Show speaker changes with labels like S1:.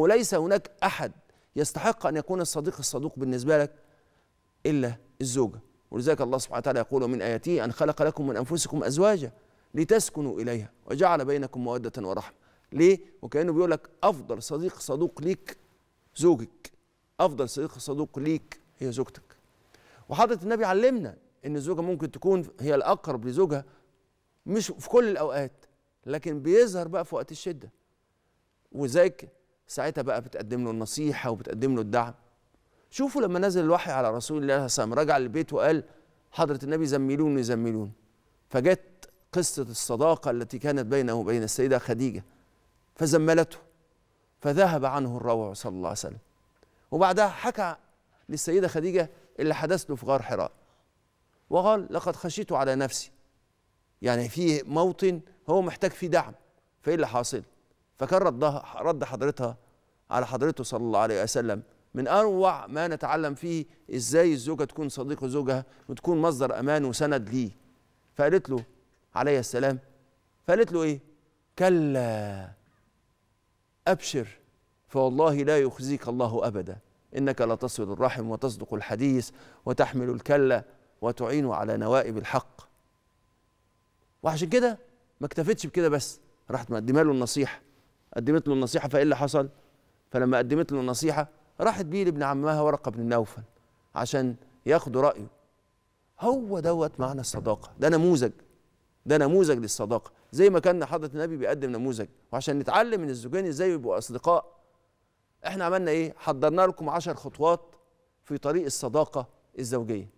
S1: وليس هناك أحد يستحق أن يكون الصديق الصدوق بالنسبة لك إلا الزوجة ولذلك الله سبحانه وتعالى يقول من آياته أن خلق لكم من أنفسكم أزواجا لتسكنوا إليها وجعل بينكم مودة ورحمة ليه؟ وكأنه بيقول لك أفضل صديق صدوق ليك زوجك أفضل صديق صدوق ليك هي زوجتك وحضرة النبي علمنا إن الزوجة ممكن تكون هي الأقرب لزوجها مش في كل الأوقات لكن بيظهر بقى في وقت الشدة وذلك ساعتها بقى بتقدم له النصيحه وبتقدم له الدعم شوفوا لما نزل الوحي على رسول الله صلى الله عليه وسلم رجع للبيت وقال حضره النبي زملوني زملوني فجت قصه الصداقه التي كانت بينه وبين السيده خديجه فزملته فذهب عنه الروع صلى الله عليه وسلم وبعدها حكى للسيده خديجه اللي حدث له في غار حراء وقال لقد خشيت على نفسي يعني في موطن هو محتاج فيه دعم فايه اللي حاصل فكان ردها رد حضرتها على حضرته صلى الله عليه وسلم من اروع ما نتعلم فيه ازاي الزوجه تكون صديق زوجها وتكون مصدر امان وسند ليه فقالت له عليه السلام فقالت له ايه كلا ابشر فوالله لا يخزيك الله ابدا انك لتصل الرحم وتصدق الحديث وتحمل الكلا وتعين على نوائب الحق وعشان كده ما اكتفتش بكده بس راحت مقدمه له النصيحه قدمت له النصيحه فايه اللي حصل فلما قدمت له النصيحه راحت بيه لابن عمها ورقه بن نوفل عشان ياخدوا رايه هو دوت معنى الصداقه ده نموذج ده نموذج للصداقه زي ما كان حضره النبي بيقدم نموذج وعشان نتعلم من الزوجين ازاي يبقوا اصدقاء احنا عملنا ايه حضرنا لكم عشر خطوات في طريق الصداقه الزوجيه